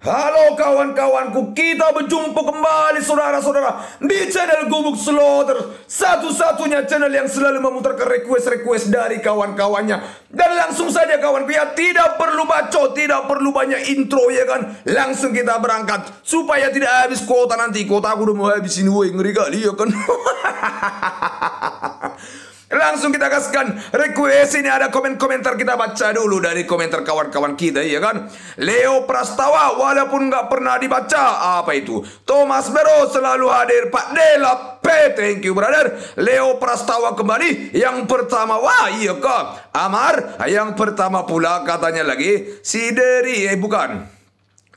Halo kawan-kawanku, kita berjumpa kembali saudara-saudara di channel Gubuk Slaughter. Satu-satunya channel yang selalu memutarkan request-request dari kawan-kawannya. Dan langsung saja kawan ya tidak perlu bacot, tidak perlu banyak intro ya kan. Langsung kita berangkat supaya tidak habis kuota nanti. Kuota aku udah mau habisin gue, ngeri kali ya kan. Langsung kita kasihkan request ini ada komen-komentar kita baca dulu dari komentar kawan-kawan kita ya kan. Leo Prastawa walaupun nggak pernah dibaca apa itu. Thomas Bero selalu hadir Pak Dela P. Thank you brother. Leo Prastawa kembali yang pertama wah iya kok. Amar yang pertama pula katanya lagi si Deri eh bukan.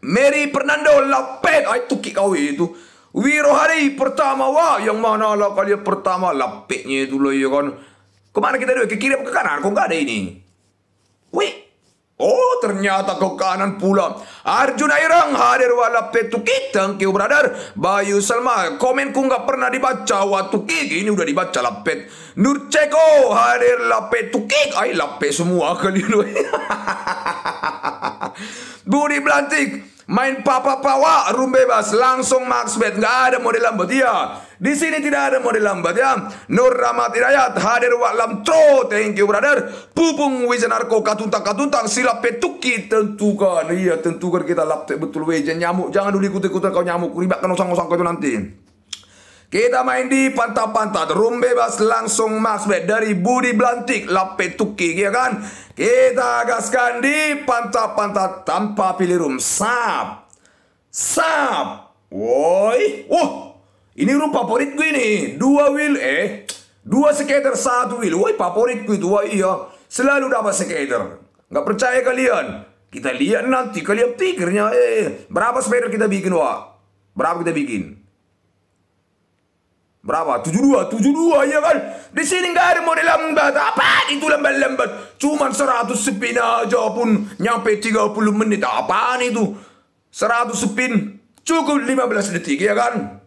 Mary Fernando Lapet. Ay, ah, tukik kau itu. Wiro hari pertama wah yang mana lah kali pertama lapiknya itu loh ya kan. Kemana kita dulu? Ke kiri ke kanan? Kok gak ada ini? Wih. Oh ternyata ke kanan pula. Arjuna Irang hadir wala petu kita ke brother. Bayu Salma komen ku gak pernah dibaca waktu kik ini udah dibaca lapet. Nur Ceko hadir lapet tukik. Ay lapet semua kali lu. Budi Belantik Main papa pawa room bebas langsung max bet nggak ada model lambat ya. Di sini tidak ada model lambat ya. Nur Rahmat Hidayat hadir waklam tro thank you brother. Pupung Wijenarko katuntang katuntang silap petuki tentukan iya tentukan kita lapte betul Wijen nyamuk jangan dulu ikut ikutan kau nyamuk ribak kan osang osang kau itu nanti. Kita main di pantat-pantat, room bebas langsung bet dari Budi Blantik, Lapetuki, ya kan? Kita gaskan di pantat-pantat tanpa pilih room. Sap! Sap! Woi! Wah! Ini room favorit gue ini. Dua wheel, eh. Dua skater, satu wheel. Woi, favorit gue itu. Wah, iya. Selalu dapat skater. Nggak percaya kalian? Kita lihat nanti. Kalian pikirnya, eh. Berapa skater kita bikin, Wak? Berapa kita bikin? Berapa? 72, 72 ya kan? Di sini nggak ada model lambat. Apa itu lambat-lambat? Cuman 100 spin aja pun nyampe 30 menit. Apaan itu? 100 spin cukup 15 detik ya kan?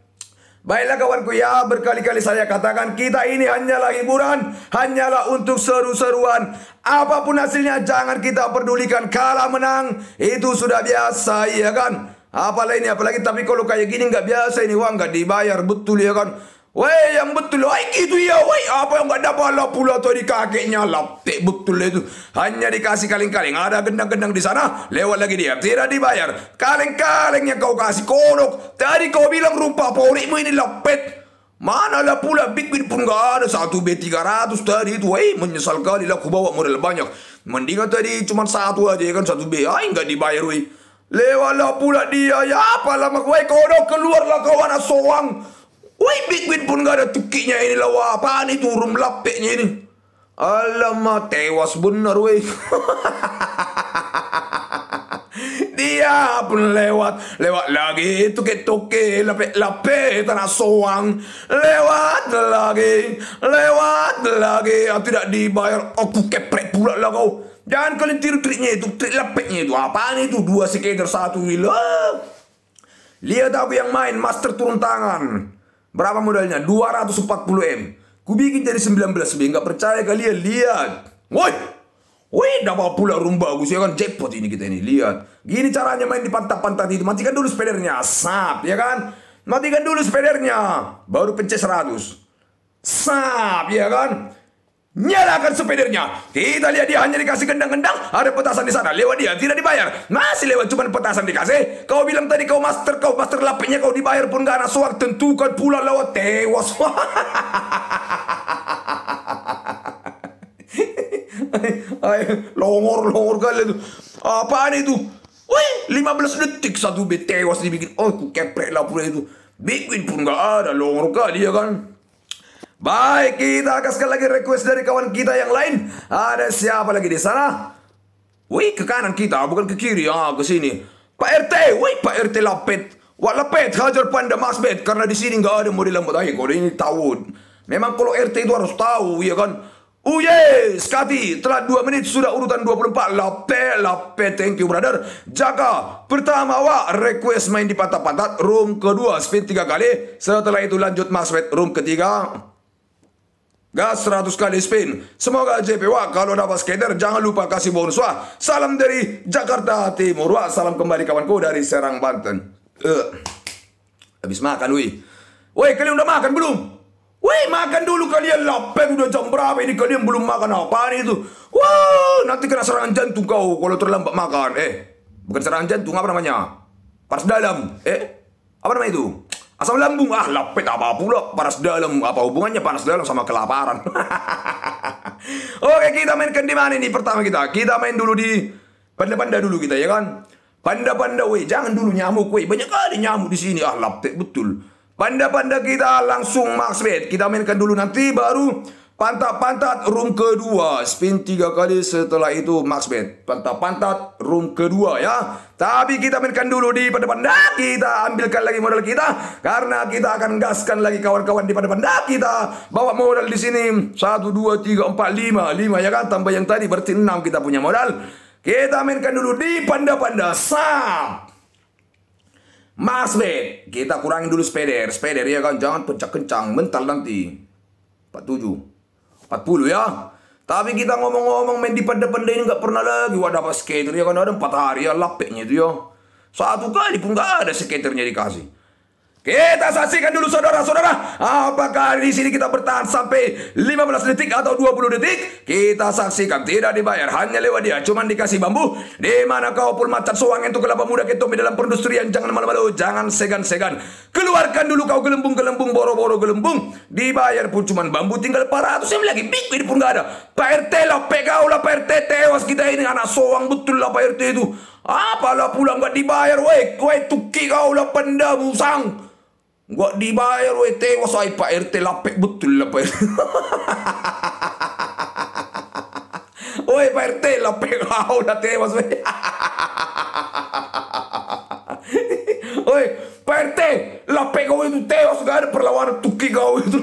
Baiklah kawanku ya, berkali-kali saya katakan kita ini hanyalah hiburan, hanyalah untuk seru-seruan. Apapun hasilnya jangan kita pedulikan kalah menang, itu sudah biasa ya kan? Apalagi, ini apalagi tapi kalau kayak gini nggak biasa ini uang nggak dibayar betul ya kan? Wei yang betul Weh gitu ya Wei apa yang gak ada pala pula tadi kakeknya Laptek betul itu Hanya dikasih kaleng-kaleng Ada gendang-gendang di sana Lewat lagi dia Tidak dibayar Kaleng-kaleng yang kau kasih kodok Tadi kau bilang rupa favoritmu ini lapet Mana lah pula Big pun gak ada Satu B300 tadi itu Wei menyesal kali lah Aku bawa modal banyak Mendingan tadi cuma satu aja kan Satu B Ay gak dibayar weh Lewatlah pula dia Ya apa mak Wei kodok keluarlah kawan anak soang Woi big win pun gak ada tukiknya ini lah. Wah, apaan itu urung lapiknya ini. Alamak, tewas benar woi. Dia pun lewat, lewat lagi itu ke toke, lapik lapik tanah soang, lewat lagi, lewat lagi, ah, tidak dibayar, aku keprek pula lah kau. Jangan kalian tiru triknya itu, trik lapiknya itu, apaan itu, dua skater satu wheel. Lihat aku yang main, master turun tangan. Berapa modalnya? 240 M. Ku bikin jadi 19 B. gak percaya kalian? Lihat. Woi. woi dapat pula rumba bagus ya kan jackpot ini kita ini. Lihat. Gini caranya main di pantat-pantat itu. Matikan dulu spedernya. Sap, ya kan? Matikan dulu spedernya. Baru pencet 100. Sap, ya kan? nyalakan sepedernya Kita lihat dia hanya dikasih gendang-gendang, ada petasan di sana. Lewat dia, tidak dibayar. Masih lewat cuma petasan dikasih. Kau bilang tadi kau master, kau master lapinya kau dibayar pun gak ada soal. Tentukan pula lewat tewas. longor, longor kali itu. Apaan itu? lima belas detik satu bet tewas dibikin. Oh, kepret lah pula itu. bikin pun gak ada, longor kali ya kan. Baik, kita akan sekali lagi request dari kawan kita yang lain. Ada siapa lagi di sana? Wih, ke kanan kita, bukan ke kiri. Ah, ke sini. Pak RT, wih Pak RT lapet. Wah lapet, hajar panda mas bet. Karena di sini nggak ada model lambat akhir. Kalau ini tahu. Memang kalau RT itu harus tahu, ya kan? Oh yes, Kati, telah 2 menit sudah urutan 24. Lape, lape, thank you brother. Jaga, pertama wa request main di patah pantat. Room kedua, spin tiga kali. Setelah itu lanjut masbet. Room ketiga, Gas 100 kali spin. Semoga JP Wah kalau dapat skater jangan lupa kasih bonus Wah. Salam dari Jakarta Timur Wah. Salam kembali kawanku dari Serang Banten. Uh. Habis makan wih. Woi kalian udah makan belum? Woi makan dulu kalian lapeng udah jam berapa ini kalian belum makan apa itu? Wah nanti kena serangan jantung kau kalau terlambat makan. Eh bukan serangan jantung apa namanya? Pars dalam. Eh apa namanya itu? Asam lambung, ah lapet apa pula Panas dalam, apa hubungannya panas dalam sama kelaparan Oke kita mainkan di mana ini pertama kita Kita main dulu di Panda-panda dulu kita ya kan Panda-panda weh, jangan dulu nyamuk weh Banyak kali nyamuk di sini, ah lapet betul Panda-panda kita langsung max bet Kita mainkan dulu nanti baru Pantat-pantat room kedua Spin tiga kali setelah itu max bet Pantat-pantat room kedua ya tapi kita mainkan dulu di depan dah kita ambilkan lagi modal kita karena kita akan gaskan lagi kawan-kawan di depan dah kita bawa modal di sini satu dua tiga empat lima lima ya kan tambah yang tadi berarti enam kita punya modal kita mainkan dulu di panda-panda sam Mas Bet, kita kurangin dulu speeder speeder ya kan jangan pencak kencang, mental nanti. empat tujuh empat puluh ya. Tapi kita ngomong-ngomong main di pada penda ini nggak pernah lagi. Wah dapat skater ya kan ada empat hari ya lapeknya itu ya. Satu kali pun nggak ada skaternya dikasih. Kita saksikan dulu saudara-saudara Apakah di sini kita bertahan sampai 15 detik atau 20 detik Kita saksikan tidak dibayar Hanya lewat dia cuma dikasih bambu di mana kau pun macan soang itu kelapa muda ketum di dalam perindustrian Jangan malu-malu Jangan segan-segan Keluarkan dulu kau gelembung-gelembung Boro-boro gelembung Dibayar pun cuman bambu tinggal 400 Yang lagi big pun gak ada Pak RT lah pegau lah Pak RT tewas kita ini Anak soang betul lah Pak RT itu Apalah pulang gak dibayar Weh, weh tuki kau lah pendamu sang Gua dibayar WT wasai Pak RT lapek betul lah Pak RT. Oi Pak RT lapek kau dah tewas we. Oi Pak RT lapek kau itu tewas gak ada perlawanan tuki kau itu.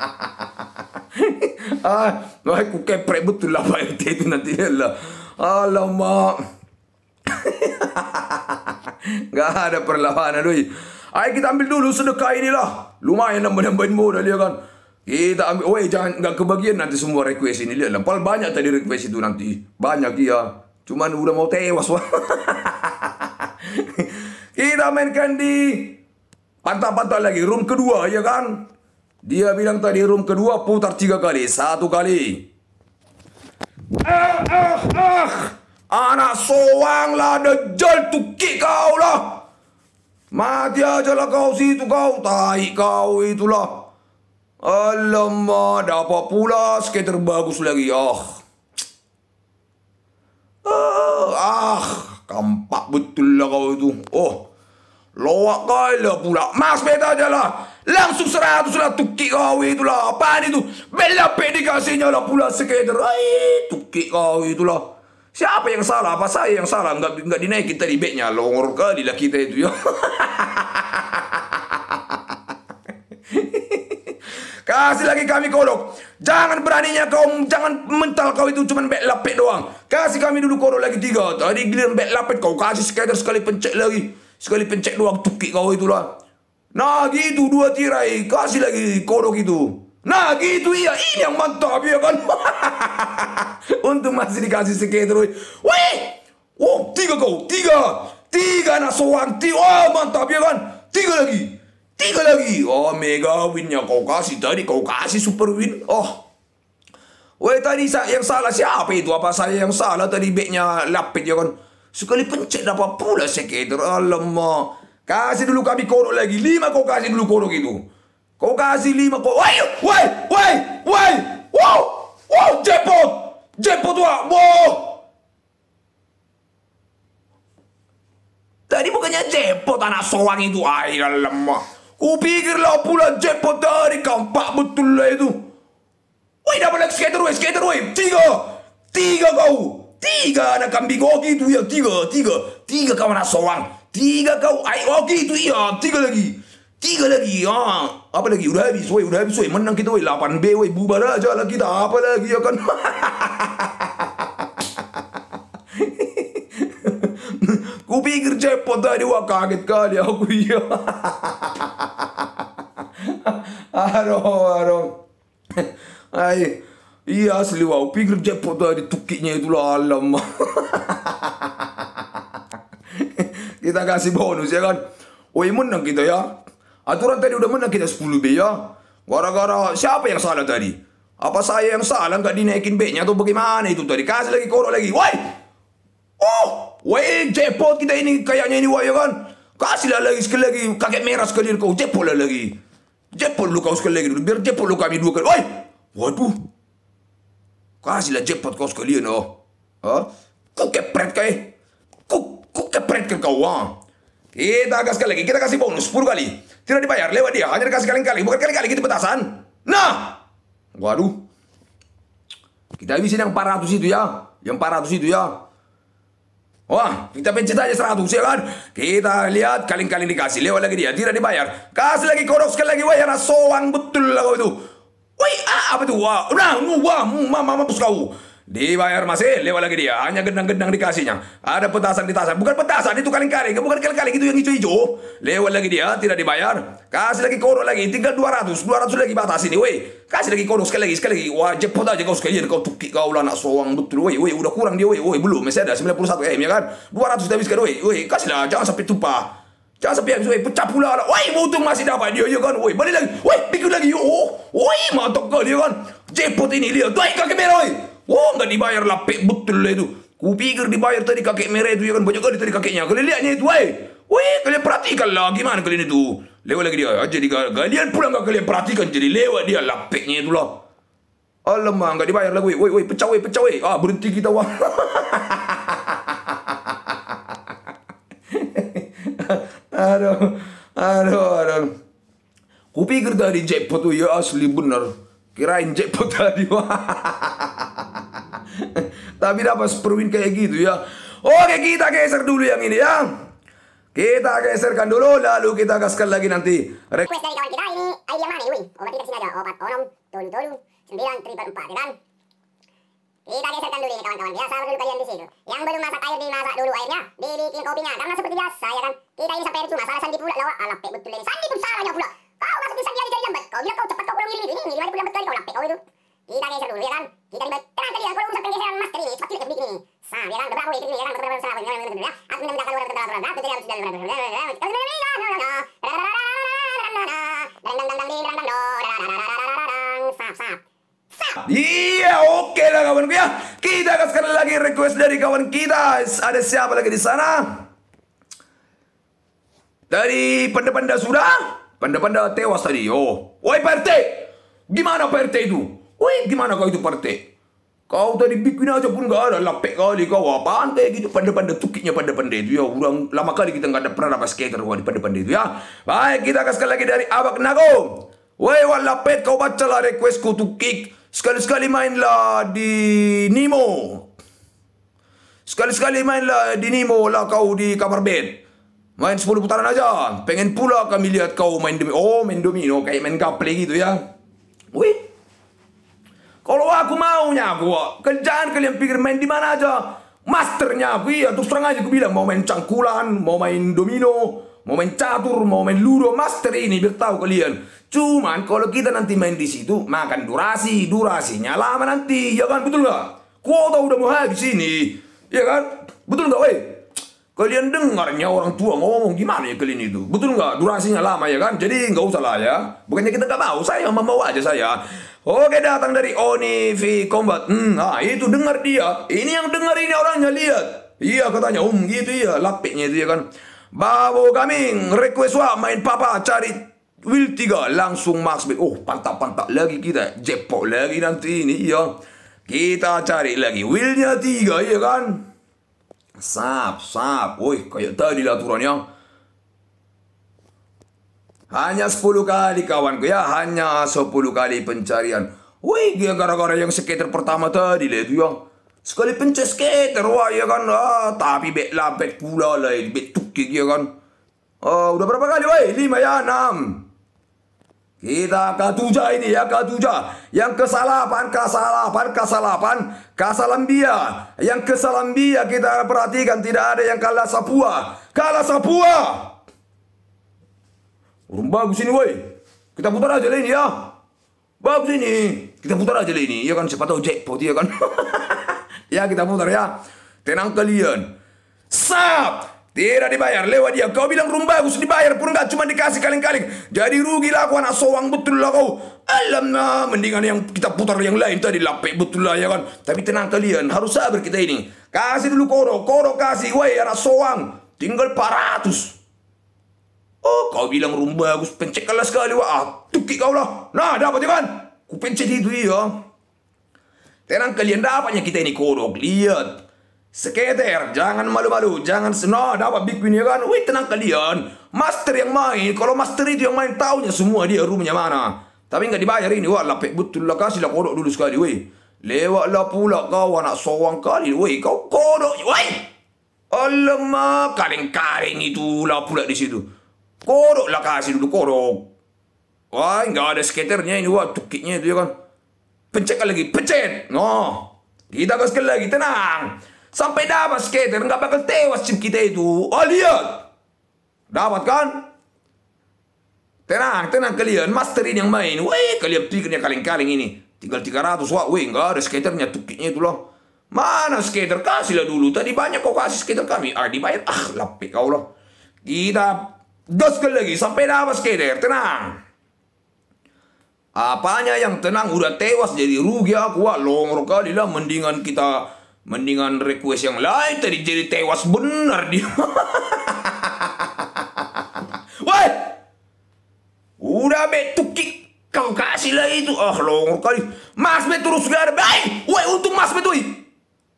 ah, aku keprek betul lah Pak RT itu nanti ya lah. Alamak. Enggak ada perlawanan doi. Ayo kita ambil dulu sedekah inilah. Lumayan nambah-nambahin dah dia ya kan. Kita ambil, weh jangan enggak kebagian nanti semua request ini. Lihatlah, pal banyak tadi request itu nanti. Banyak dia. Cuman udah mau tewas. kita mainkan di pantat-pantat lagi. Room kedua ya kan. Dia bilang tadi room kedua putar tiga kali. Satu kali. Ah, ah, ah. Anak soang lah dejal tukik kau lah. Mati aja lah kau situ kau. tahi kau itulah. Alamak, dapat pula skater bagus lagi. Ah. Ah, ah. Kampak betul lah kau itu. Oh. kau lah pula. Mas beta aja lah. Langsung seratus lah tukik kau itu lah. Apa itu, Bela pedikasinya lah pula skater. Ay, tukik kau itu lah. Siapa yang salah? Apa saya yang salah? Enggak, enggak dinaikin tadi beknya. Longor kali lah kita itu ya. Kasih lagi kami kodok. Jangan beraninya kau, jangan mental kau itu cuma bek lapet doang. Kasih kami dulu kodok lagi tiga. Tadi giliran bek lapet kau kasih skater sekali pencet lagi. Sekali pencet doang tukik kau itulah. Nah gitu dua tirai. Kasih lagi kodok itu. Nah gitu iya. Ini yang mantap ya kan. Untung masih dikasih sekian terus. Wih, oh tiga kau, tiga, tiga anak soang, tiga, oh, mantap ya kan, tiga lagi, tiga lagi. Oh mega winnya kau kasih tadi, kau kasih super win. Oh, Weh tadi yang salah siapa itu? Apa saya yang salah tadi beknya lapit ya kan? Sekali pencet dapat pula sekitar. Alamak. Kasih dulu kami korok lagi. Lima kau kasih dulu korok itu. Kau kasih lima kau. Woi, woi, woi, woi. Wow, wow, jackpot. Jepot pour toi. Wow. Tadi bukannya jepot anak soang itu. Ay, lemah. Kupikir lah pula jepot dari kampak betul lah itu. Wih, double leg skater wave, skater wave. Tiga. Tiga kau. Tiga anak kambing. Oh gitu ya, tiga, tiga. Tiga kau anak soang. Tiga kau. Ay, oh gitu ya, tiga lagi tiga lagi ha. apa lagi udah habis woy. udah habis woy. menang kita woi 8 B woi bubar aja lah kita apa lagi ya kan ku pikir cepot tadi wah kaget kali aku ya aduh aduh ay iya asli wow pikir cepot tadi tukiknya itu alam kita kasih bonus ya kan woi menang kita ya Aturan tadi udah menang kita 10 B ya. Gara-gara siapa yang salah tadi? Apa saya yang salah nggak dinaikin B-nya atau bagaimana itu tadi? Kasih lagi korok lagi. Woi! Oh! Woi, jackpot kita ini kayaknya ini woi ya kan? Kasihlah lagi sekali lagi kakek merah sekali kau jackpot lah lagi. Jackpot lu kau sekali lagi dulu. Biar jackpot lu kami dua kali. Woi! Waduh. Kasihlah jackpot kau sekalian ya, oh. Hah? Kau kepret kau. Eh. Kau, kau kepret kau ah. Kita kasih lagi. Kita kasih bonus 10 kali. Tidak dibayar, lewat dia. Hanya dikasih kaleng-kaleng. Bukan kaleng-kaleng, itu petasan. Nah! Waduh. Kita habisin yang 400 itu ya. Yang 400 itu ya. Wah, kita pencet aja 100 ya kan? Kita lihat kaleng-kaleng dikasih lewat lagi dia, tidak dibayar. Kasih lagi kodok sekali lagi wah, ya, soang betul lah kau itu. wah ah, apa itu Wah, nah, wah, mama mampus kau. Dibayar masih lewat lagi dia. Hanya gendang-gendang dikasihnya. Ada petasan petasan Bukan petasan, itu kaleng-kaleng. Bukan kaleng-kaleng, itu yang hijau-hijau. Lewat lagi dia, tidak dibayar. Kasih lagi kodok lagi. Tinggal 200. 200 lagi batas ini, weh. Kasih lagi kodok sekali lagi, sekali lagi. Wah, jepot aja kau sekalian. Kau tukik kau lah nak soang. Betul, weh. Weh, udah kurang dia, weh. Weh, belum. Masih ada 91 M, ya kan? 200 sudah sekali weh. Weh, kasihlah. Jangan sampai tumpah. Jangan sampai habis, weh. Pecah pula lah. Weh, masih dapat dia, ya kan? Weh, balik lagi. Weh, bikin lagi. Oh, weh, mantap kau dia ya kan? Jepot ini dia. tuh ikut kamera, weh. Wah nggak dibayar lapik betul lah itu. Kupikir dibayar tadi kakek merah itu ya kan banyak kali tadi kakeknya. Kalian lihatnya itu, woi, Wih, kalian perhatikan lah gimana kalian itu. Lewat lagi dia. Jadi kalian pula nggak kalian perhatikan. Jadi lewat dia lapiknya itu lah. Alamak, nggak dibayar lah. Woi, woi, pecah woi, pecah woi. Ah, berhenti kita wah. aduh, aduh, aduh. Kupikir tadi jackpot tu, ya asli benar. Kirain jackpot tadi wah. Tapi dapat peruin kayak gitu ya. Oke, kita geser dulu yang ini ya. Kita geserkan dulu, lalu kita gaskan lagi nanti. Request dari kawan kita ini, idea mana Win? Obat kita sini aja, obat onom, tolu tolu, sembilan triple empat, kan? Kita geserkan dulu ini kawan-kawan, ya. Sabar dulu kalian di situ. Yang belum masak air dimasak dulu airnya, dibikin kopinya, karena seperti biasa ya kan. Kita ini sampai cuma salah sandi pula, lawa pek betul ini sandi pun ya pula. Kau masukin sandi aja jadi lambat, kau bilang kau cepat kau ulang ini ini, ini lagi lambat kali kau lapek kau itu kita geser dulu ya kan kita ribet terang tadi ya kalau urusan penggeseran emas tadi ini cepat juga begini sah ya kan beberapa ini ya kan berapa berapa berapa berapa berapa aku mendapat kalau berapa berapa berapa berapa berapa berapa berapa Iya oke lah kawanku ya Kita akan sekali lagi request dari kawan kita Ada siapa lagi di sana? Dari panda-panda sudah? Panda-panda tewas tadi Oh Woi PRT, Gimana PRT itu? Weh, gimana kau itu partai? Kau tadi bikin aja pun gak ada. Lapek kali kau. Apaan kayak gitu? Pada-pada tukiknya pada-pada itu ya. Udah lama kali kita gak ada pernah dapat skater. Wah, di pada-pada itu ya. Baik, kita akan sekali lagi dari Abak Nago. Weh, wah lapek kau baca lah requestku tu kick. Sekali-sekali mainlah di Nemo. Sekali-sekali mainlah di Nemo lah kau di kamar bed. Main 10 putaran aja. Pengen pula kami lihat kau main domino. Oh, main domino. Kayak main gaple gitu ya. Weh, Kalau aku maunya aku, kerjaan kalian pikir main di mana aja. Masternya aku, iya terus terang aja aku bilang mau main cangkulan, mau main domino, mau main catur, mau main ludo, master ini biar tahu kalian. Cuman kalau kita nanti main di situ makan durasi, durasinya lama nanti, ya kan betul nggak? Kuota udah mau habis ini, ya kan? Betul nggak, weh? Kalian dengarnya orang tua ngomong gimana ya kalian itu? Betul nggak? Durasinya lama ya kan? Jadi nggak usah lah ya. Bukannya kita nggak mau, saya mau mau aja saya. Oke datang dari Oni V Combat. Hmm, nah itu dengar dia. Ini yang dengar ini orangnya lihat. Iya katanya om um, gitu ya lapiknya itu ya kan. Babo kami request wa main papa cari Will 3 langsung Max B. Oh pantap-pantap lagi kita. jepok lagi nanti ini ya. Kita cari lagi Willnya 3 ya kan. Sap, sap, woi kayak tadi lah aturannya. Hanya sepuluh kali kawanku ya, hanya sepuluh kali pencarian. Woi, dia gara-gara yang skater pertama tadi lah itu ya. Sekali pencet skater, wah ya kan, ah, tapi bet labet pula lah, bet tukik ya kan. Oh, udah berapa kali woi? lima ya, enam kita katuja ini ya katuja. Yang kesalahan, kesalahan, kesalahan, kasalambia. Yang kesalambia kita perhatikan tidak ada yang kalah sapua. Kalah sapua. Urung bagus ini woi. Kita putar aja ini ya. Bagus ini. Kita putar aja ini. Ya kan siapa tahu jackpot ya kan. ya kita putar ya. Tenang kalian. Sap. Tidak dibayar, lewat dia. Kau bilang rum bagus, dibayar pun gak? cuma dikasih kaleng-kaleng. Jadi rugi lah kau anak soang betul lah kau. Alhamdulillah. mendingan yang kita putar yang lain tadi lapek betul lah ya kan. Tapi tenang kalian, harus sabar kita ini. Kasih dulu koro, koro kasih, woi anak soang. Tinggal 400. Oh, kau bilang rum bagus, pencet kelas sekali, wah, ah, tuki kau lah. Nah, dapat ya kan? Ku pencet itu ya. Tenang kalian dapatnya kita ini korok lihat. Skater, jangan malu-malu, jangan senang dapat big win ya kan? Wih tenang kalian, master yang main, kalau master itu yang main tahunya semua dia rumahnya mana. Tapi nggak dibayar ini, wah lapik betul lah kasih lah kodok dulu sekali, wih. Lewatlah pula kau anak soang kali, wih kau kodok, wih. Alamak, kaleng-kaleng itulah pula di situ. Kodok lah kasih dulu kodok. Wah nggak ada skaternya ini, wah tukiknya itu ya kan? Pencet lagi, pencet. No, nah, kita kasih lagi, tenang. Sampai dapat skater, nggak bakal tewas tim kita itu. Oh lihat, dapat kan? Tenang, tenang kalian, master ini yang main. Wih, kalian pikirnya kaleng-kaleng ini. Tinggal 300 watt, wih, nggak ada skaternya, tukiknya itu loh. Mana skater? Kasihlah dulu. Tadi banyak kok kasih skater kami. Ah, dibayar. Ah, lapik kau loh. Kita ke lagi sampai dapat skater. Tenang. Apanya yang tenang udah tewas jadi rugi aku. Wah, longor kali lah. Mendingan kita Mendingan request yang lain tadi jadi tewas benar dia. Woi! Udah be kau kasih lah itu. Ah longor kali. Mas be terus Baik. Woi untung mas be tuh.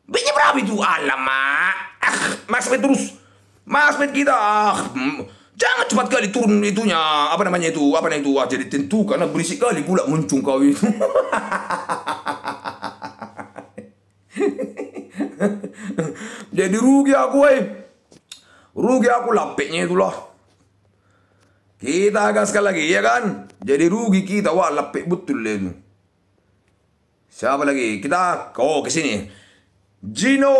Benya berapa itu? Alamak. Ah, mas be Mas be kita. Ah, mm, Jangan cepat kali turun itunya apa namanya itu apa namanya itu ah, jadi tentu karena berisik kali pula muncung kau itu. Jadi rugi aku eh. Rugi aku lapeknya itulah. Kita agak sekali lagi ya kan. Jadi rugi kita wah lapik betul itu. Siapa lagi? Kita oh ke sini. Gino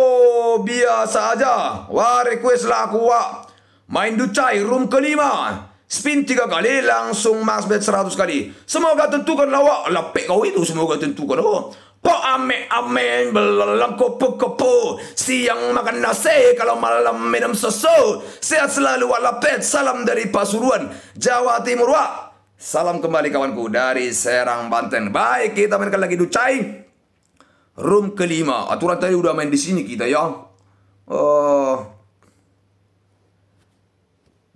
biasa aja. Wah request lah aku wah. Main ducai room kelima. Spin tiga kali langsung max bet 100 kali. Semoga tentukan lawak. lapik kau itu semoga tentukan. Oh. Po ame ame belalang kupu kupu Siang makan nasi kalau malam minum susu Sehat selalu walapet salam dari Pasuruan Jawa Timur wa Salam kembali kawanku dari Serang Banten Baik kita mainkan lagi Ducai Room kelima Aturan tadi udah main di sini kita ya Oh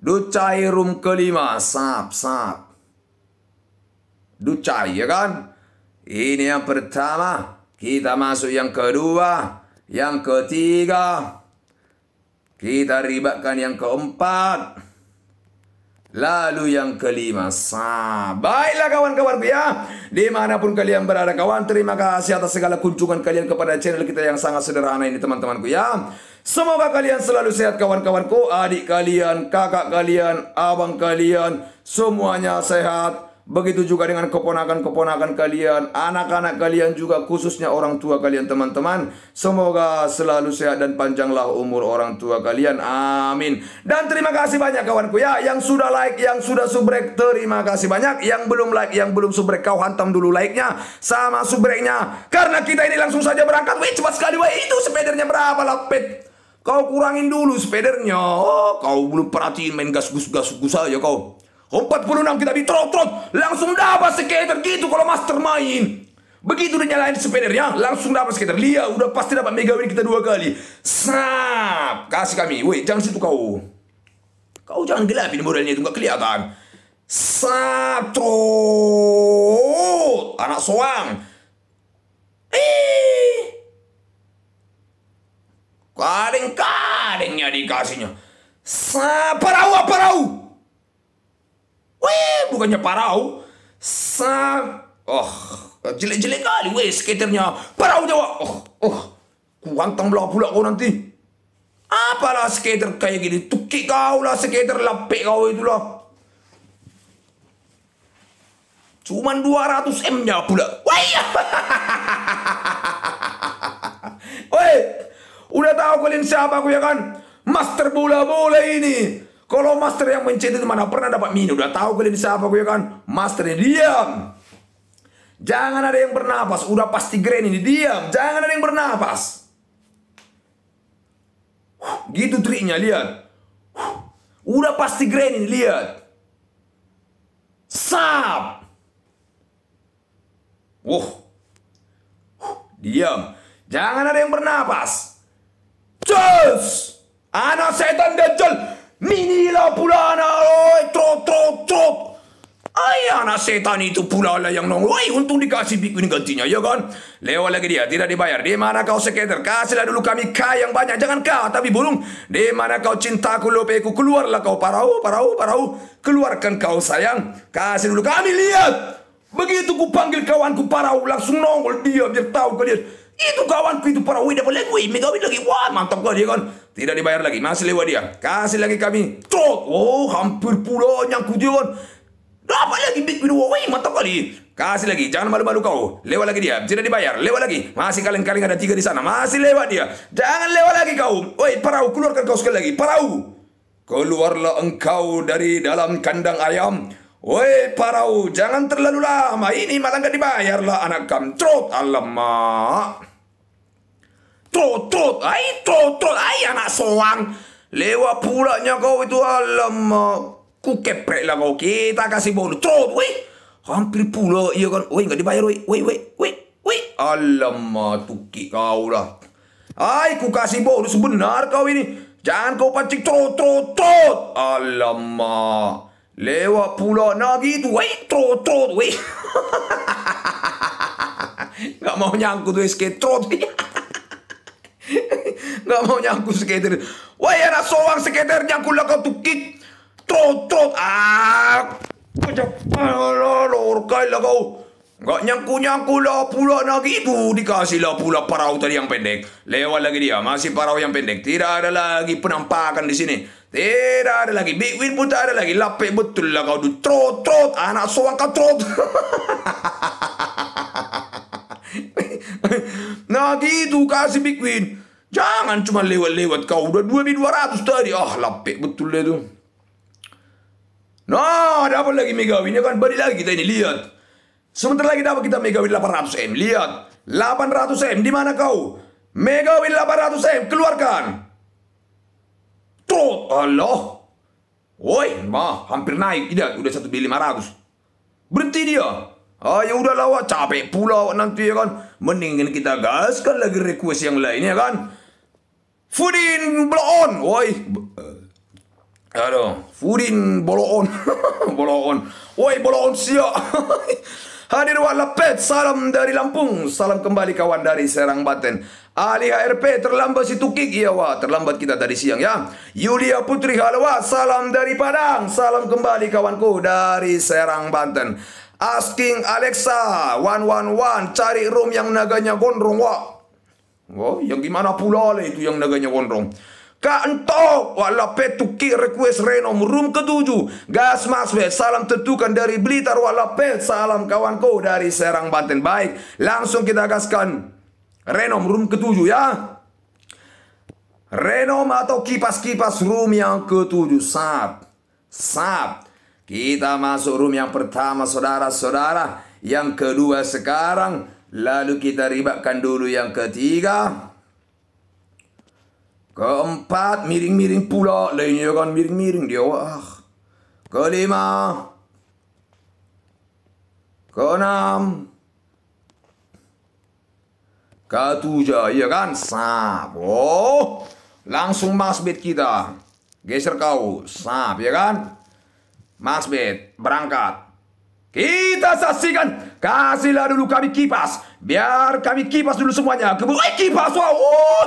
Ducai room kelima Sap sap Ducai ya kan ini yang pertama. Kita masuk yang kedua. Yang ketiga. Kita ribatkan yang keempat. Lalu yang kelima, sah. Baiklah kawan-kawanku ya. Dimanapun kalian berada kawan, terima kasih atas segala kunjungan kalian kepada channel kita yang sangat sederhana ini teman-temanku ya. Semoga kalian selalu sehat kawan-kawanku, adik kalian, kakak kalian, abang kalian, semuanya sehat Begitu juga dengan keponakan-keponakan kalian, anak-anak kalian juga khususnya orang tua kalian teman-teman. Semoga selalu sehat dan panjanglah umur orang tua kalian. Amin. Dan terima kasih banyak kawanku ya yang sudah like, yang sudah subrek terima kasih banyak. Yang belum like, yang belum subrek kau hantam dulu like-nya sama subreknya. Karena kita ini langsung saja berangkat. Wih cepat sekali wah itu sepedernya berapa lah Kau kurangin dulu sepedernya. Oh, kau belum perhatiin main gas gas gas saja, aja kau. 46 kita ditrot-trot. langsung dapat skater gitu kalau master main, begitu udah nyalain spinnernya langsung dapat skater dia udah pasti dapat mega win kita dua kali snap kasih kami woi jangan situ kau kau jangan gelapin modelnya itu gak kelihatan satu anak soang eh kadeng-kadengnya dikasihnya Sa parau ah, parau Wih, bukannya parau. Sa, Oh, jelek-jelek kali weh skaternya. Parau Jawa. Oh, oh. Kuantang belah pula kau nanti. Apalah skater kayak gini. Tukik kau lah skater lapik kau itulah. Cuman 200 M nya pula. Wayah. Woi, udah tahu kalian siapa aku ya kan? Master bola-bola ini. Kalau master yang mencet itu mana pernah dapat minum. Udah tahu kalian siapa gue ya kan. Master Masternya diam. Jangan ada yang bernapas. Udah pasti grand ini. Diam. Jangan ada yang bernapas. Gitu triknya. Lihat. Udah pasti grand ini. Lihat. Sap. Wuh. Diam. Jangan ada yang bernapas. Cus. Anak setan dajjal. Mini Minila pulana oi trot trot trot. Ai anak setan itu pula lah yang nongol. Woi untung dikasih bikin gantinya ya kan. Lewat lagi dia tidak dibayar. Di mana kau sekedar Kasihlah dulu kami kaya yang banyak. Jangan kau tapi burung. Di mana kau cintaku lopeku keluarlah kau parau parau parau. Keluarkan kau sayang. Kasih dulu kami lihat. Begitu ku panggil kawanku parau langsung nongol dia biar tahu kalian. Itu kawanku itu parau. Wih boleh gue Megawin lagi. Wah mantap kau dia kan. Tidak dibayar lagi. Masih lewat dia. Kasih lagi kami. Trot. Oh, hampir pula nyangkut dia kan. Dapat lagi big video. Wih, mata kali. Kasih lagi, jangan malu-malu kau. Lewat lagi dia, tidak dibayar. Lewat lagi, masih kaleng-kaleng ada tiga di sana, masih lewat dia. Jangan lewat lagi kau. Woi, parau, keluarkan kau sekali lagi, parau. Keluarlah engkau dari dalam kandang ayam. Woi, parau, jangan terlalu lama. Ini malah gak dibayar anak kam. Trot, alamak. Tutut, ai tutut, ai anak soang lewat pulaknya kau itu alamak ku keprek lah kau kita kasih bonus Tutut, wih. hampir pula iya kan Wih, nggak dibayar woi woi woi woi wih. alamak tuki kau lah ai ku kasih bonus sebenar kau ini jangan kau pancing tutut tutut alam, alamak lewat pula nagi gitu. woi wih, woi nggak mau nyangkut weh sketrot nggak mau nyangkut skater. Wah ya soang skater nyangkul lah kau tukik. Trot trot ah. Kejap. Ah, Lor kai lah kau. Nggak nyangku nyangku lah pula lagi itu dikasih lah pula parau tadi yang pendek. Lewat lagi dia masih parau yang pendek. Tidak ada lagi penampakan di sini. Tidak ada lagi. Big Win pun tak ada lagi. Lapik betul lah kau tu. Trot trot anak soang kau trot. lagi itu kasih bikin Jangan cuma lewat-lewat kau udah 2200 tadi. Ah, oh, lapek betul tuh. No, nah, ada apa lagi megawin kan beri lagi kita ini lihat. Sebentar lagi dapat kita megawin delapan 800 M. Lihat, 800 M di mana kau? megawin delapan 800 M keluarkan. Tuh, Allah. Woi, mah hampir naik. Tidak, udah 1.500. beli ratus Berhenti dia. Ah, ya udahlah awak capek pula awak nanti ya kan. Mendingan kita gaskan lagi request yang lainnya ya kan. Fudin Bolon, woi. Eh, Aduh, Fudin Bolon. Bolon. Woi Bolon siap. Hadir wala Lepet, salam dari Lampung. Salam kembali kawan dari Serang Banten. Ali HRP, terlambat si Tukik. Iya Wak, terlambat kita dari siang ya. Yulia Putri, halo salam dari Padang. Salam kembali kawanku dari Serang Banten. Asking Alexa 111 cari room yang naganya gondrong wak. Oh, yang gimana pula lah itu yang naganya gondrong. Kak entok wala petu ki request renom room ketujuh. Gas mas we, salam tentukan dari Blitar wala pet salam kawan kau dari Serang Banten baik. Langsung kita gaskan renom room ketujuh ya. Renom atau kipas-kipas room yang ketujuh sab sab kita masuk room yang pertama saudara-saudara. Yang kedua sekarang. Lalu kita ribatkan dulu yang ketiga. Keempat miring-miring pula. Lainnya kan miring-miring dia. Wah. Kelima. Keenam. Ketujuh. Ya kan? Sabo, Oh. Langsung masbit kita. Geser kau. sab Ya kan? Mas Ben, berangkat. Kita saksikan. Kasihlah dulu kami kipas. Biar kami kipas dulu semuanya. Kebun eh, kipas. Wow. Oh,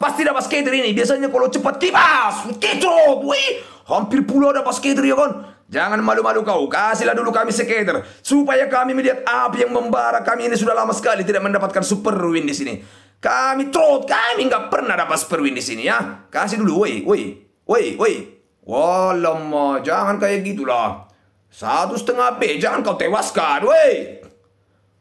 pasti dapat skater ini. Biasanya kalau cepat kipas. Gitu. Wih. Hampir pula ada skater ya kon. Jangan malu-malu kau. Kasihlah dulu kami skater. Supaya kami melihat api yang membara. Kami ini sudah lama sekali tidak mendapatkan super win di sini. Kami trot. Kami nggak pernah dapat super win di sini ya. Kasih dulu. Woi, woi, woi, woi. Walamah, jangan kayak gitulah. Satu setengah B, jangan kau tewaskan, wey.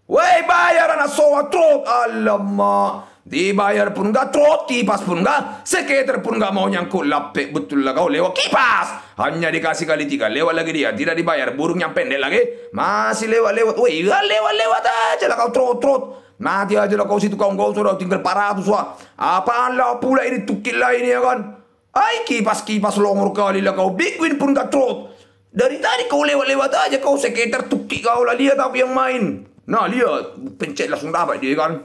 Wey, bayar anak sowa trot. Alamak, dibayar pun gak trot, kipas pun gak. Seketer pun gak mau nyangkut lapik, betul lah kau lewat kipas. Hanya dikasih kali tiga, lewat lagi dia. Tidak dibayar, burung yang pendek lagi. Masih lewat-lewat, weh, ya, lewat-lewat aja lah kau trot-trot. Nanti aja lah kau situ kau, kau sudah tinggal parah tuh soa. Apaan lah pula ini tukil lah ini ya kan. Ay, kipas-kipas longor kali lah kau. win pun gak trot. Dari tadi kau lewat-lewat aja kau sekitar tukik kau lah. Lihat apa yang main. Nah lihat. Pencet langsung dapat dia kan.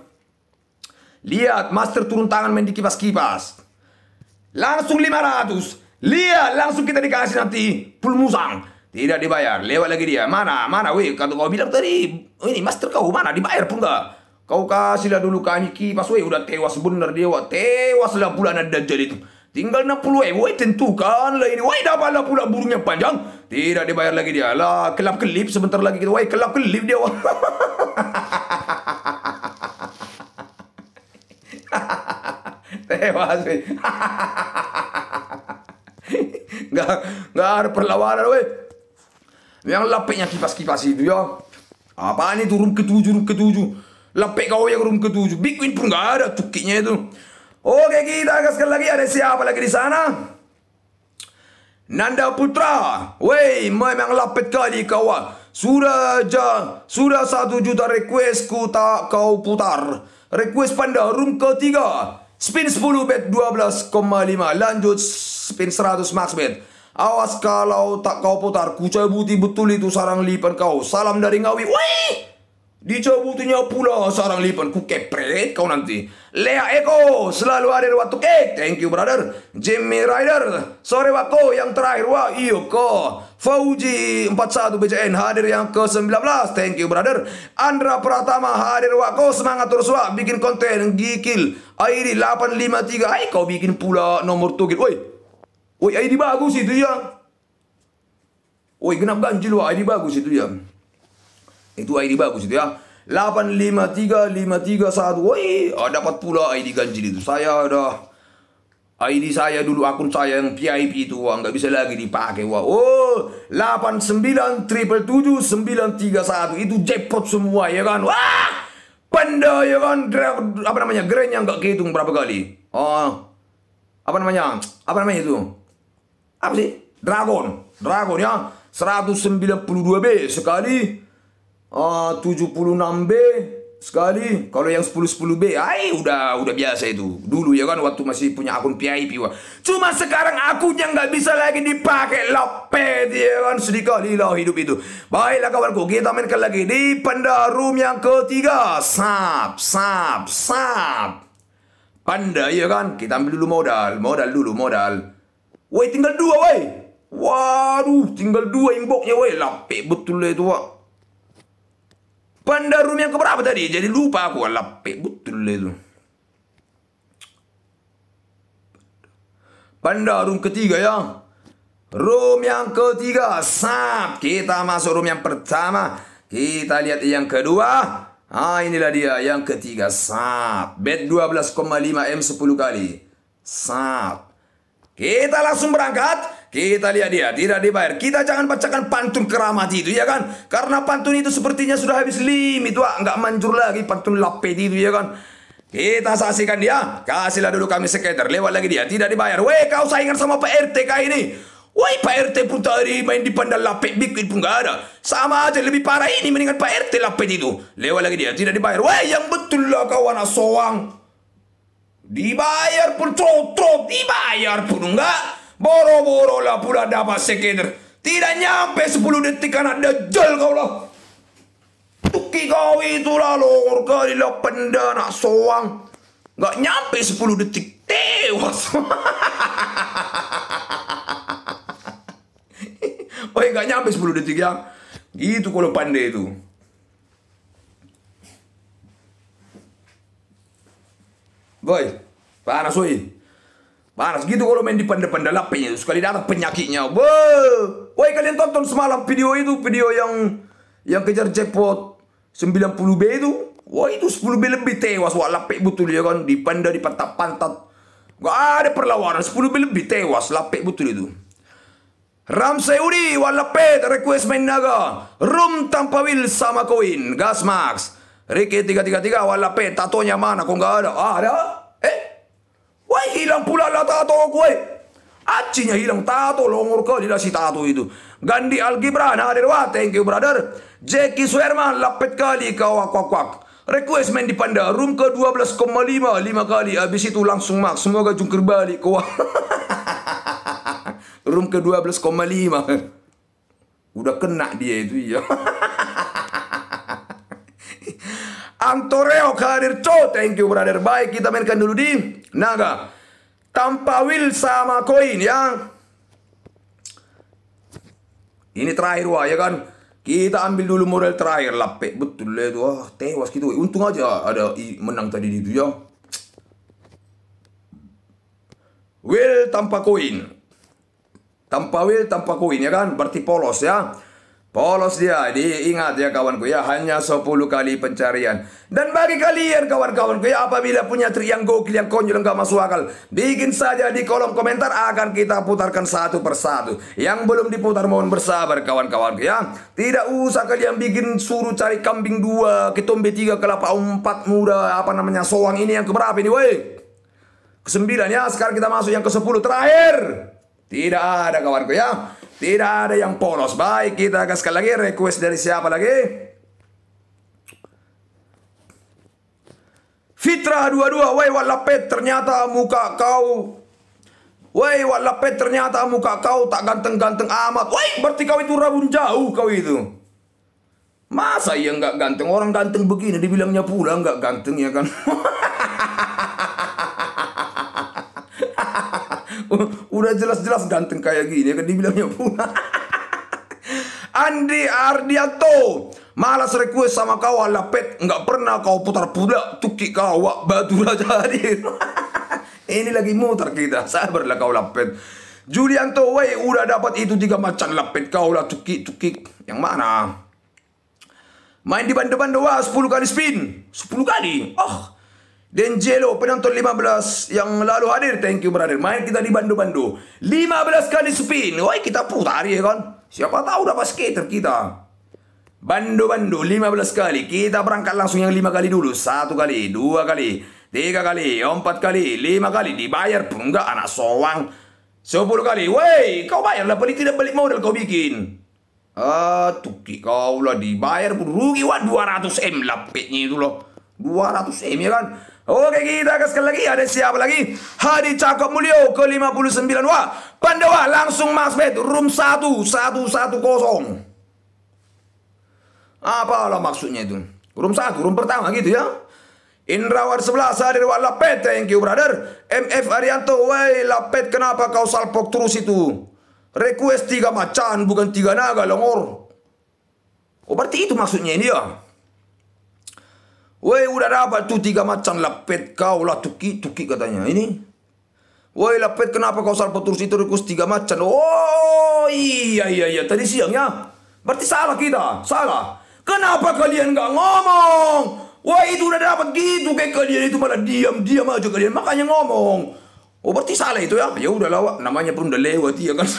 Lihat. Master turun tangan main di kipas-kipas. Langsung 500. Lihat. Langsung kita dikasih nanti. Pul musang. Tidak dibayar. Lewat lagi dia. Mana? Mana? Weh. Kata kau bilang tadi. Ini master kau mana? Dibayar pun gak? Kau kasihlah dulu kami kipas. Weh udah tewas bener dia. Wah. Tewaslah bulan ada jadi itu. Tinggal 60 eh. Woi tentukanlah ini. Woi dah bala pula yang panjang. Tidak dibayar lagi dia. Lah kelap kelip sebentar lagi kita. Gitu. Woi kelap kelip dia. Tewas. Enggak enggak ada perlawanan woi. Yang lapiknya kipas-kipas itu ya. ke tujuh, ke tujuh. Lapik kau yang ke tujuh. Big win pun enggak ada tukiknya itu. Oke kita akan lagi ada siapa lagi di sana Nanda Putra Weh memang lapet kali kawan ah. Sudah ja, Sudah satu juta request ku tak kau putar Request panda room ketiga Spin 10 bet 12,5 Lanjut spin 100 max bet Awas kalau tak kau putar Ku cabuti betul itu sarang lipan kau Salam dari Ngawi Wih Dicabutunya pula seorang lipan ku kepret kau nanti. Lea Eko selalu ada waktu ke. Thank you brother. Jimmy Rider. Sore waktu yang terakhir wa iyo ko. Fauji 41 BCN hadir yang ke-19. Thank you brother. Andra Pratama hadir waktu semangat terus wa bikin konten gikil. ID 853. Hai kau bikin pula nomor tugil. Gitu. Woi. Woi ID bagus itu ya. Woi genap ganjil wa ID bagus itu ya. Itu ID bagus itu ya. 853531. Woi, oh, dapat pula ID ganjil itu. Saya ada ID saya dulu akun saya yang VIP itu ah, nggak bisa lagi dipakai wah. Oh, satu itu jackpot semua ya kan. Wah! Panda ya kan apa namanya? Grand yang nggak kehitung berapa kali. Oh. Apa namanya? Apa namanya itu? Apa sih? Dragon. Dragon ya. 192B sekali Ah, uh, 76B sekali kalau yang 10 10 B ay udah udah biasa itu dulu ya kan waktu masih punya akun PIP wah. cuma sekarang akunnya nggak bisa lagi dipakai lopet dia ya kan sedih kali lah hidup itu baiklah kawanku kita mainkan lagi di panda room yang ketiga sap sap sap panda ya kan kita ambil dulu modal modal dulu modal woi tinggal dua woi waduh tinggal dua inboxnya woi lape betul lah itu wah Pandarum yang keberapa tadi? Jadi lupa aku. Lape betul itu. Pandarum ketiga ya. Room yang ketiga. Sap. Kita masuk room yang pertama. Kita lihat yang kedua. Ah inilah dia yang ketiga. Sap. Bet 12,5 M 10 kali. Sap. Kita langsung berangkat. Kita lihat dia tidak dibayar. Kita jangan bacakan pantun keramat itu ya kan? Karena pantun itu sepertinya sudah habis limit, itu nggak manjur lagi pantun lapet itu ya kan? Kita saksikan dia. Kasihlah dulu kami sekitar. Lewat lagi dia. Tidak dibayar. Weh kau saingan sama Pak RT kah ini? Woi Pak RT pun tadi main di pandal lapet bikin pun gak ada. Sama aja lebih parah ini mendingan Pak RT lapet itu. Lewat lagi dia. Tidak dibayar. Weh yang betul lah kawan soang. Dibayar pun trot-trot. Dibayar pun enggak. Boro-boro lah pula dapat sekedar Tidak nyampe 10 detik anak dajjal kau lah. Tuki kau itu lah lor kali lah penda nak soang. Gak nyampe 10 detik tewas. oh gak nyampe 10 detik ya. Gitu kalau pandai itu. Boy, panas oi. Panas gitu kalau main di pandai-pandai lapinya sekali datang penyakitnya. Wow. Woi kalian tonton semalam video itu, video yang yang kejar jackpot 90B itu. Wah itu 10B lebih tewas. Wah lapik betul ya kan. Di panda di pantat-pantat. Gak ada perlawanan. 10B lebih tewas. Lapik betul itu. Ramseuri Wallapet request main naga room tanpa will sama koin Gas Max Ricky 333 Wallapet tatonya mana kok gak ada ah, ada eh Wah hilang pula lah tato aku eh. Acinya hilang tato longor kau lah si tato itu. Gandhi Al Gibran nah, ada wah thank you brother. Jackie Suherman lapet kali kau aku aku. Request main di Panda room ke 12,5 5 kali habis itu langsung mak semoga jungkir balik kau. room ke 12,5. Udah kena dia itu ya. Antoreo Karir Co. Thank you brother. Baik kita mainkan dulu di Naga. Tanpa will sama koin ya. Ini terakhir wah ya kan. Kita ambil dulu model terakhir lapek betul lah itu. Wah, tewas gitu. Eh, untung aja ada menang tadi di itu ya. Will tanpa koin. Tanpa will tanpa koin ya kan. Berarti polos ya. Polos dia, diingat ya kawanku ya, hanya 10 kali pencarian. Dan bagi kalian kawan-kawanku ya, apabila punya triang yang gokil, yang konyol, yang gak masuk akal, bikin saja di kolom komentar, akan kita putarkan satu persatu. Yang belum diputar mohon bersabar kawan-kawanku ya. Tidak usah kalian bikin suruh cari kambing dua, ketombe tiga, kelapa empat, muda, apa namanya, soang ini yang keberapa ini woi. Kesembilan ya, sekarang kita masuk yang ke sepuluh terakhir. Tidak ada kawanku ya. Tidak ada yang polos. Baik, kita akan sekali lagi request dari siapa lagi? Fitrah dua-dua, wai walapet ternyata muka kau Wai walapet ternyata muka kau tak ganteng-ganteng amat Wai berarti kau itu rabun jauh kau itu Masa yang nggak ganteng? Orang ganteng begini dibilangnya pula nggak ganteng ya kan udah jelas-jelas ganteng kayak gini kan dibilangnya pula Andi Ardianto Malas request sama kau lapet Nggak pernah kau putar pula Tuki kau batu raja hadir Ini lagi muter kita Sabarlah kau lapet Julianto wey udah dapat itu tiga macam lapet kau lah tuki tuki Yang mana Main di band depan doa 10 kali spin 10 kali Oh dan Jelo penonton 15 yang lalu hadir. Thank you brother. Main kita di bandu bandu 15 kali spin. Woi kita putar ya kan. Siapa tahu dapat skater kita. bandu bandu 15 kali. Kita berangkat langsung yang 5 kali dulu. Satu kali, dua kali, tiga kali, empat kali, lima kali. Dibayar pun enggak anak soang. 10 kali. Woi, kau bayar lah. beli tidak beli modal kau bikin. Ah, tuki kau lah dibayar pun rugi wah 200 M lapiknya itu loh. 200 M ya kan. Oke kita akan sekali lagi ada siapa lagi? Hadi Cakop Mulyo ke 59 Wah Pandawa langsung mas bet Room 1 1 1 0 Apalah maksudnya itu Room 1 room pertama gitu ya Indrawar sebelah hadir wa lapet Thank you brother MF Arianto Wey lapet kenapa kau salpok terus itu Request tiga macan bukan tiga naga longor Oh berarti itu maksudnya ini ya Woi udah dapat tuh tiga macan lepet kau lah tuki tuki katanya ini. Woi lepet kenapa kau salpetur terus itu terus tiga macan? Oh iya iya iya tadi siang ya. Berarti salah kita salah. Kenapa kalian nggak ngomong? Woi itu udah dapat gitu kayak kalian itu malah diam diam aja kalian makanya ngomong. Oh berarti salah itu ya? Ya udah lawak namanya pun udah lewat ya kan.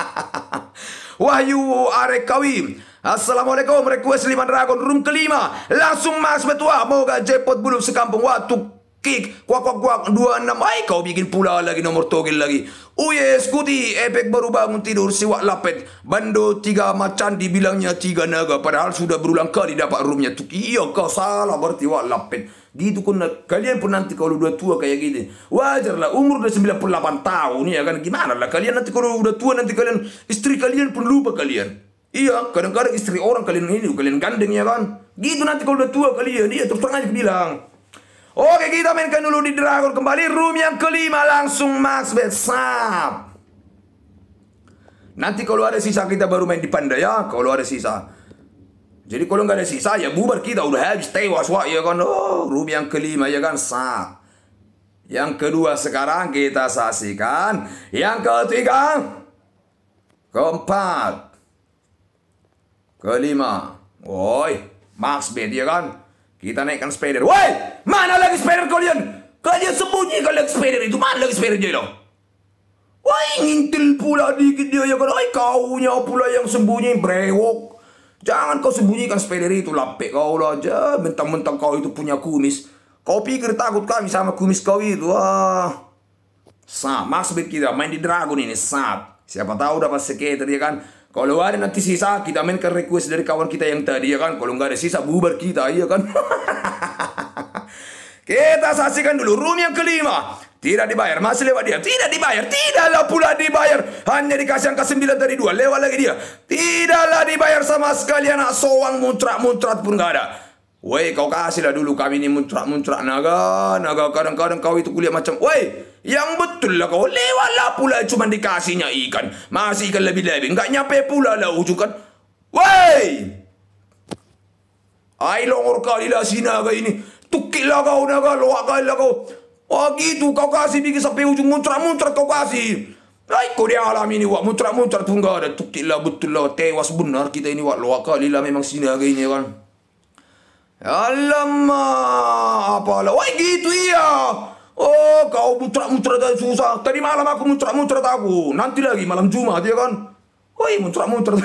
Wahyu arekawi Assalamualaikum request lima dragon room kelima Langsung mas betua Moga jackpot bulu sekampung Waktu kick kuak kuak kuak dua enam ay kau bikin pula lagi nomor togel lagi Uye skuti Epek baru bangun tidur siwak lapet Bando tiga macan dibilangnya tiga naga Padahal sudah berulang kali dapat roomnya tuh Iya kau salah berarti wak lapet Gitu kun kalian pun nanti kalau udah tua kayak wajarlah Wajar lah umur udah delapan tahun ya kan Gimana lah kalian nanti kalau udah tua nanti kalian Istri kalian pun lupa kalian Iya, kadang-kadang istri orang kalian ini, kalian gandeng ya kan. Gitu nanti kalau udah tua kalian, ya, dia terus terang aja bilang. Oke, kita mainkan dulu di Dragon kembali room yang kelima langsung max bet Nanti kalau ada sisa kita baru main di panda ya, kalau ada sisa. Jadi kalau nggak ada sisa ya bubar kita udah habis tewas wah ya kan. Oh, room yang kelima ya kan sap. Yang kedua sekarang kita saksikan. Yang ketiga, keempat, Kelima. Woi, Max bed ya kan? Kita naikkan spider. Woi, mana lagi spider kalian? Kalian sembunyi kalian spider itu. Mana lagi spider jadi dong, Woi, ngintil pula dikit dia ya kan? Oi, kaunya pula yang sembunyi brewok. Jangan kau sembunyikan spider itu lapik kau lah aja. Mentang-mentang kau itu punya kumis. Kau pikir takut kami sama kumis kau itu? Ah. max Bed kita main di dragon ini sah. Siapa tahu dapat skater dia ya kan? Kalau ada nanti sisa, kita mainkan request dari kawan kita yang tadi ya kan. Kalau nggak ada sisa, bubar kita ya kan. kita saksikan dulu room yang kelima. Tidak dibayar, masih lewat dia. Tidak dibayar, tidaklah pula dibayar. Hanya dikasih angka 9 dari 2, lewat lagi dia. Tidaklah dibayar sama sekali anak soang muntrat-muntrat pun nggak ada. Woi kau kasihlah dulu kami ni muncrat-muncrat naga. Naga kadang-kadang kau itu kulihat macam. Woi yang betul lah kau. Lewatlah pula cuma dikasihnya ikan. Masih ikan lebih-lebih. Enggak nyampe pula lah ujung kan. Woi. Ai longor kali lah si naga ini. Tukilah kau naga. luak kali lah kau. Wah, gitu kau kasih bikin sampai ujung muncrat-muncrat kau kasih. Baik kau dia alam ini wak muncrat-muncrat pun enggak ada. lah betul lah. Tewas benar kita ini wak. Luak kali lah memang si naga ini kan. Alamak, apa lah? Wah gitu iya. Oh, kau muntrat-muntrat dan susah. Tadi malam aku muntrat-muntrat aku. Nanti lagi malam Jumat ya kan? Woi, muntrat-muntrat.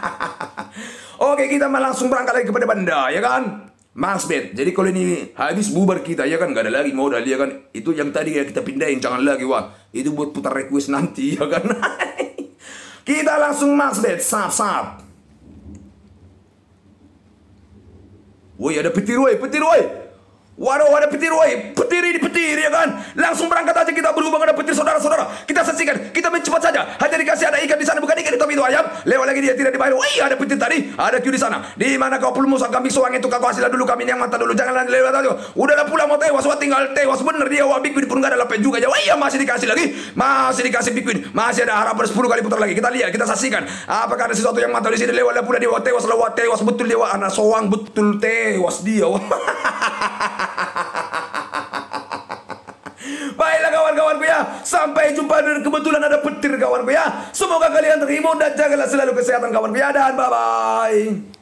Oke, kita langsung berangkat lagi kepada benda, ya kan? Mas Masbet. Jadi kalau ini habis bubar kita, ya kan? Gak ada lagi modal, ya kan? Itu yang tadi ya kita pindahin, jangan lagi, wah. Itu buat putar request nanti, ya kan? kita langsung Mas masbet, sap-sap. Woi ada petir woi, petir woi. Waduh ada petir woi, petir ini petir ya kan. Langsung berangkat aja kita berhubung ada petir saudara-saudara. Kita saksikan, kita mencepat saja. Hanya dikasih ada ikan di sana bukan ikan tapi itu ayam. Lewat lagi dia tidak dibayar. Woi ada petir tadi, ada kiu di sana. Di mana kau pulmu sang kambing suang itu kau hasilah dulu kami yang mata dulu jangan lewat aja. Udah Udahlah pulang mau tewas, wah tinggal tewas bener dia wah bikin pun gak ada lepen juga ya. Woi ya masih dikasih lagi, masih dikasih bikin, masih ada harapan 10 kali putar lagi. Kita lihat, kita saksikan. Apakah ada sesuatu yang mata di sini lewat lewat pula dia wah tewas lewat tewas betul dia wah anak soang betul tewas dia. Wah. Baiklah kawan kawan ya Sampai jumpa dan kebetulan ada petir kawan ya Semoga kalian terhibur dan jagalah selalu kesehatan kawan ya Dan bye-bye